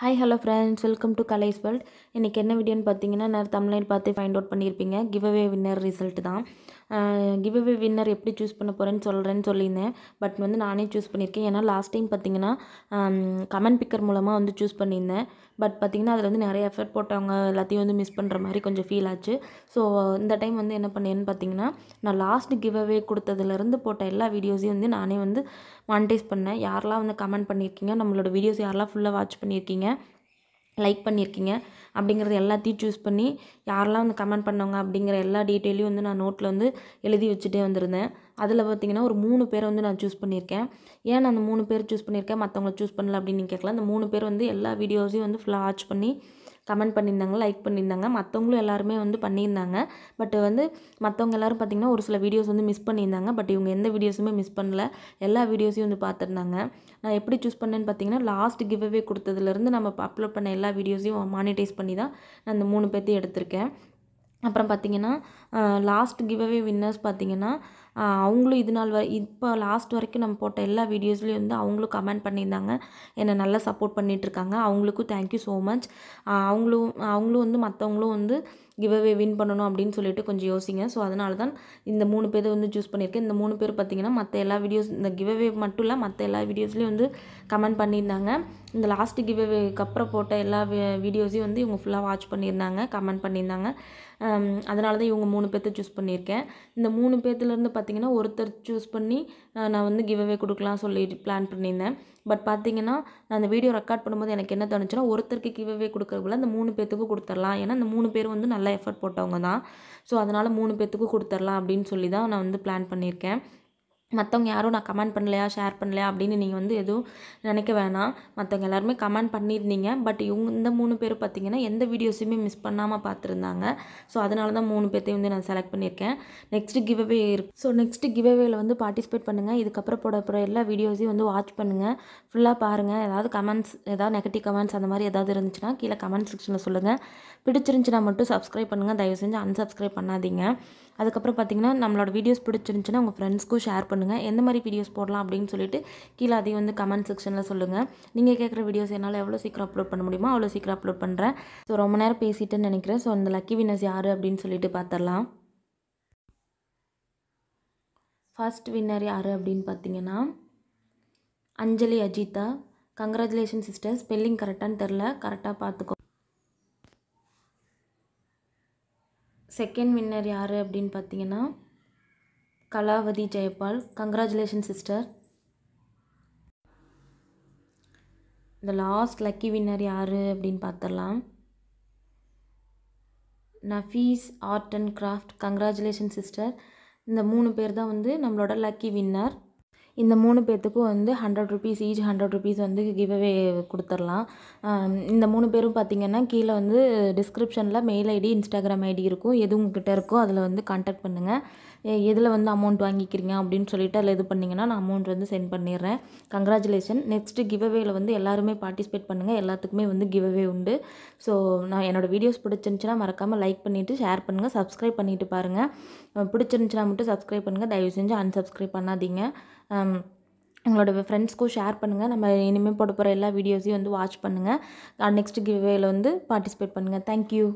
hi hello friends welcome to Kalai's world இன்றைக்கி என்ன வீடியோன்னு பார்த்தீங்கன்னா நான் தமிழ்நாடு பார்த்து ஃபைண்ட் அவுட் பண்ணியிருப்பீங்க கிவ்அவே வின்னர் ரிசல்ட் தான் கிவ்அவே வின்னர் எப்படி சூஸ் பண்ண போகிறேன்னு சொல்கிறேன்னு சொல்லியிருந்தேன் பட் வந்து நானே சூஸ் பண்ணியிருக்கேன் ஏன்னா லாஸ்ட் டைம் பார்த்தீங்கன்னா கமெண்ட் பிக்கர் மூலமாக வந்து சூஸ் பண்ணியிருந்தேன் பட் பார்த்திங்கன்னா அதில் வந்து நிறைய எஃபர்ட் போட்டவங்க எல்லாத்தையும் வந்து மிஸ் பண்ணுற மாதிரி கொஞ்சம் ஃபீல் ஆச்சு ஸோ இந்த டைம் வந்து என்ன பண்ணேன்னு பார்த்தீங்கன்னா நான் லாஸ்ட் கிவ்அவே கொடுத்ததுலேருந்து போட்ட எல்லா வீடியோஸையும் வந்து நானே வந்து மானிட்டைஸ் பண்ணேன் யாரெல்லாம் வந்து கமெண்ட் பண்ணியிருக்கீங்க நம்மளோட வீடியோஸ் யாரெல்லாம் ஃபுல்லாக வாட்ச் பண்ணியிருக்கீங்க லைக் பண்ணியிருக்கீங்க அப்படிங்கிறது எல்லாத்தையும் சூஸ் பண்ணி யாரெல்லாம் வந்து கமெண்ட் பண்ணவங்க அப்படிங்கிற எல்லா டீட்டெயிலையும் வந்து நான் நோட்டில் வந்து எழுதி வச்சுட்டே வந்திருந்தேன் அதில் பார்த்தீங்கன்னா ஒரு மூணு பேரை வந்து நான் சூஸ் பண்ணியிருக்கேன் ஏன் நான் அந்த மூணு பேர் சூஸ் பண்ணியிருக்கேன் மற்றவங்கள சூஸ் பண்ணல அப்படின்னு கேட்கலாம் அந்த மூணு பேர் வந்து எல்லா வீடியோஸையும் வந்து ஃபுல்லாக வாட்ச் பண்ணி கமெண்ட் பண்ணியிருந்தாங்க லைக் பண்ணியிருந்தாங்க மற்றவங்களும் எல்லாருமே வந்து பண்ணியிருந்தாங்க பட் வந்து மற்றவங்க எல்லோரும் பார்த்திங்கன்னா ஒரு சில வீடியோஸ் வந்து மிஸ் பண்ணியிருந்தாங்க பட் இவங்க எந்த வீடியோஸுமே மிஸ் பண்ணல எல்லா வீடியோஸையும் வந்து பார்த்துருந்தாங்க நான் எப்படி சூஸ் பண்ணேன்னு பார்த்தீங்கன்னா லாஸ்ட் கிவ்அவே கொடுத்ததுலேருந்து நம்ம அப்லோட் பண்ண எல்லா வீடியோஸையும் மானிட்டைஸ் பண்ணி தான் நான் இந்த மூணு பேர்த்தையும் எடுத்திருக்கேன் அப்புறம் பார்த்திங்கன்னா லாஸ்ட் கிவ்அவே வின்னர்ஸ் பார்த்தீங்கன்னா அவங்களும் இது நாள் வ இப்போ லாஸ்ட் வரைக்கும் நம்ம போட்ட எல்லா வீடியோஸ்லேயும் வந்து அவங்களும் கமெண்ட் பண்ணியிருந்தாங்க என்னை நல்லா சப்போர்ட் பண்ணிகிட்ருக்காங்க அவங்களுக்கும் தேங்க்யூ ஸோ மச் அவங்களும் அவங்களும் வந்து மற்றவங்களும் வந்து கிவ்அவே வின் பண்ணணும் அப்படின்னு சொல்லிட்டு கொஞ்சம் யோசிங்க ஸோ அதனால தான் இந்த மூணு பேர் வந்து சூஸ் பண்ணியிருக்கேன் இந்த மூணு பேர் பார்த்திங்கன்னா மற்ற எல்லா வீடியோஸ் இந்த கிவ்அவே மட்டும் இல்லை மற்ற எல்லா வீடியோஸ்லேயும் வந்து கமெண்ட் பண்ணியிருந்தாங்க இந்த லாஸ்ட் கிவ்அவேக்கு அப்புறம் போட்ட எல்லா வீடியோஸையும் வந்து இவங்க ஃபுல்லாக வாட்ச் பண்ணியிருந்தாங்க கமெண்ட் பண்ணியிருந்தாங்க அதனால தான் இவங்க மூணு பேர்த்த சூஸ் பண்ணியிருக்கேன் இந்த மூணு பேர்த்துலேருந்து பார்த்திங்கன்னா பார்த்தீங்கன்னா ஒருத்தர் சூஸ் பண்ணி நான் வந்து கிவ் அவே கொடுக்கலாம் சொல்லி பிளான் பண்ணியிருந்தேன் பட் பார்த்தீங்கன்னா நான் அந்த வீடியோ ரெக்கார்ட் பண்ணும்போது எனக்கு என்ன தோணுச்சுன்னா ஒருத்தருக்கு கிவ் அவே கொடுக்குறக்குள்ள அந்த மூணு பேத்துக்கும் கொடுத்துர்லாம் ஏன்னா அந்த மூணு பேர் வந்து நல்லா எஃபர்ட் போட்டவங்க தான் ஸோ அதனால் மூணு பேத்துக்கும் கொடுத்துர்லாம் அப்படின்னு சொல்லி தான் நான் வந்து பிளான் பண்ணியிருக்கேன் மற்றவங்க யாரும் நான் கமெண்ட் பண்ணலையா ஷேர் பண்ணலையா அப்படின்னு நீங்கள் வந்து எதுவும் நினைக்க வேணாம் மற்றவங்க எல்லாருமே கமெண்ட் பண்ணியிருந்தீங்க பட் இவங்க இந்த மூணு பேர் பார்த்தீங்கன்னா எந்த வீடியோஸையுமே மிஸ் பண்ணாமல் பார்த்துருந்தாங்க ஸோ அதனால தான் மூணு பேர்த்தையும் வந்து நான் செலக்ட் பண்ணியிருக்கேன் நெக்ஸ்ட்டு கிவ்அவே இருக்குது ஸோ நெக்ஸ்ட்டு கிவ்அவேல வந்து பார்ட்டிசிபேட் பண்ணுங்கள் இதுக்கப்புறம் போட போகிற எல்லா வீடியோஸையும் வந்து வாட்ச் பண்ணுங்கள் ஃபுல்லாக பாருங்கள் ஏதாவது கமெண்ட்ஸ் ஏதாவது நெகட்டிவ் கமெண்ட்ஸ் அந்த மாதிரி ஏதாவது இருந்துச்சுன்னா கீழே கமெண்ட் செக்ஷனில் சொல்லுங்கள் பிடிச்சிருந்துச்சுன்னா மட்டும் சப்ஸ்கிரைப் பண்ணுங்கள் தயவு செஞ்சு அன்சப்ஸ்கிரைப் பண்ணாதீங்க அதுக்கப்புறம் பார்த்தீங்கன்னா நம்மளோட வீடியோஸ் பிடிச்சிருந்துச்சுன்னா உங்கள் ஃப்ரெண்ட்ஸ்க்கும் ஷேர் பண்ணுங்கள் பண்ணுங்கள் எந்த மாதிரி வீடியோஸ் போடலாம் அப்படின்னு சொல்லிட்டு கீழே அதையும் வந்து கமெண்ட் செக்ஷனில் சொல்லுங்கள் நீங்கள் கேட்குற வீடியோஸ் என்னால் எவ்வளோ சீக்கிரம் அப்லோட் பண்ண முடியுமோ அவ்வளோ சீக்கிரம் அப்லோட் பண்ணுறேன் ஸோ ரொம்ப நேரம் பேசிட்டு நினைக்கிறேன் ஸோ அந்த லக்கி வினர்ஸ் யார் அப்படின்னு சொல்லிட்டு பார்த்துடலாம் ஃபஸ்ட் வின்னர் யார் அப்படின்னு பார்த்தீங்கன்னா Anjali Ajitha congratulation sister spelling கரெக்டான்னு தெரில கரெக்டாக பார்த்துக்கோ செகண்ட் வின்னர் யார் அப்படின்னு பார்த்தீங்கன்னா கலாவதி ஜெயபால் கங்க்ராச்சுலேஷன் சிஸ்டர் இந்த லாஸ்ட் லக்கி வின்னர் யார் அப்படின்னு பார்த்துடலாம் Nafees art and craft congratulation sister இந்த மூணு பேர் தான் வந்து நம்மளோட லக்கி வின்னர் இந்த மூணு பேர்த்துக்கும் வந்து hundred rupees each hundred rupees வந்து கிவ்அவே கொடுத்துர்லாம் இந்த மூணு பேரும் பார்த்திங்கன்னா கீழே வந்து டிஸ்கிரிப்ஷனில் மெயில் ஐடி இன்ஸ்டாகிராம் ஐடி இருக்கும் எது உங்ககிட்ட இருக்கோ அதில் வந்து கான்டாக்ட் பண்ணுங்கள் எதில் வந்து அமௌண்ட் வாங்கிக்கிறீங்க அப்படின்னு சொல்லிட்டு அதில் இது பண்ணிங்கன்னா நான் அமௌண்ட் வந்து சென்ட் பண்ணிடுறேன் கங்க்ராச்சுலேஷன் நெக்ஸ்ட்டு கிவ்அவேயில் வந்து எல்லாருமே பார்ட்டிசிபேட் பண்ணுங்கள் எல்லாத்துக்குமே வந்து கிவ்அவே உண்டு ஸோ நான் என்னோடய வீடியோஸ் பிடிச்சிருந்துச்சுன்னா மறக்காமல் லைக் பண்ணிவிட்டு ஷேர் பண்ணுங்கள் சப்ஸ்கிரைப் பண்ணிவிட்டு பாருங்கள் பிடிச்சிருந்துச்சுன்னா மட்டும் சப்ஸ்கிரைப் பண்ணுங்கள் தயவு செஞ்சு அன்சப்ஸ்கிரைப் பண்ணாதீங்க உங்களோட ஃப்ரெண்ட்ஸ்க்கும் ஷேர் பண்ணுங்கள் நம்ம இனிமேல் போட போகிற எல்லா வீடியோஸையும் வந்து வாட்ச் பண்ணுங்கள் நெக்ஸ்ட் கிவ்வேயில் வந்து பார்ட்டிசிபேட் பண்ணுங்கள் தேங்க்யூ